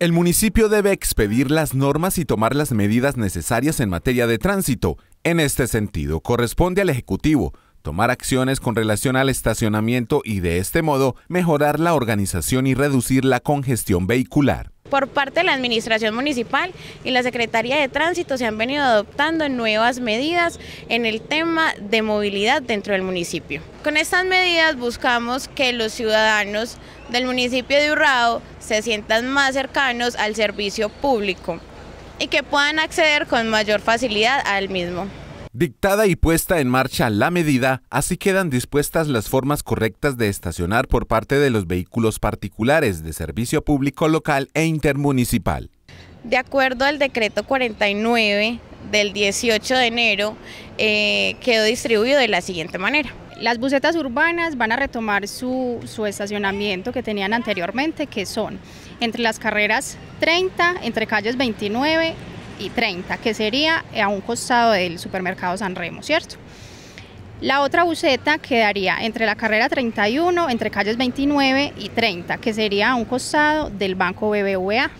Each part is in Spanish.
El municipio debe expedir las normas y tomar las medidas necesarias en materia de tránsito. En este sentido, corresponde al Ejecutivo tomar acciones con relación al estacionamiento y de este modo mejorar la organización y reducir la congestión vehicular por parte de la Administración Municipal y la Secretaría de Tránsito se han venido adoptando nuevas medidas en el tema de movilidad dentro del municipio. Con estas medidas buscamos que los ciudadanos del municipio de Urrao se sientan más cercanos al servicio público y que puedan acceder con mayor facilidad al mismo. Dictada y puesta en marcha la medida, así quedan dispuestas las formas correctas de estacionar por parte de los vehículos particulares de servicio público local e intermunicipal. De acuerdo al decreto 49 del 18 de enero, eh, quedó distribuido de la siguiente manera. Las busetas urbanas van a retomar su, su estacionamiento que tenían anteriormente, que son entre las carreras 30, entre calles 29, y 30, que sería eh, a un costado del supermercado San Remo, ¿cierto? La otra buseta quedaría entre la carrera 31, entre calles 29 y 30, que sería a un costado del banco BBVA.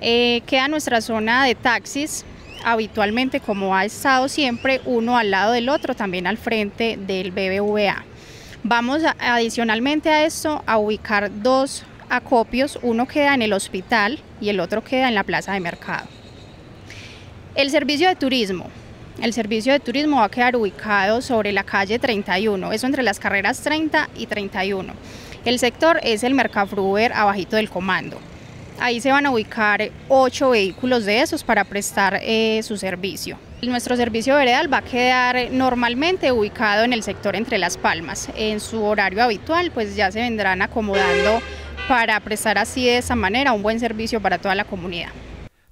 Eh, queda nuestra zona de taxis, habitualmente como ha estado siempre, uno al lado del otro, también al frente del BBVA. Vamos adicionalmente a esto a ubicar dos acopios, uno queda en el hospital y el otro queda en la plaza de mercado. El servicio de turismo. El servicio de turismo va a quedar ubicado sobre la calle 31, eso entre las carreras 30 y 31. El sector es el Mercafruber abajito del comando. Ahí se van a ubicar ocho vehículos de esos para prestar eh, su servicio. Nuestro servicio veredal va a quedar normalmente ubicado en el sector entre Las Palmas. En su horario habitual, pues ya se vendrán acomodando para prestar así de esa manera un buen servicio para toda la comunidad.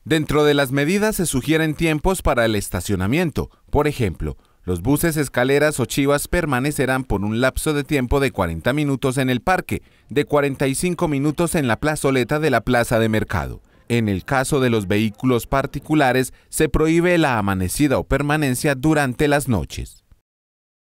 Dentro de las medidas se sugieren tiempos para el estacionamiento. Por ejemplo, los buses, escaleras o chivas permanecerán por un lapso de tiempo de 40 minutos en el parque, de 45 minutos en la plazoleta de la plaza de mercado. En el caso de los vehículos particulares, se prohíbe la amanecida o permanencia durante las noches.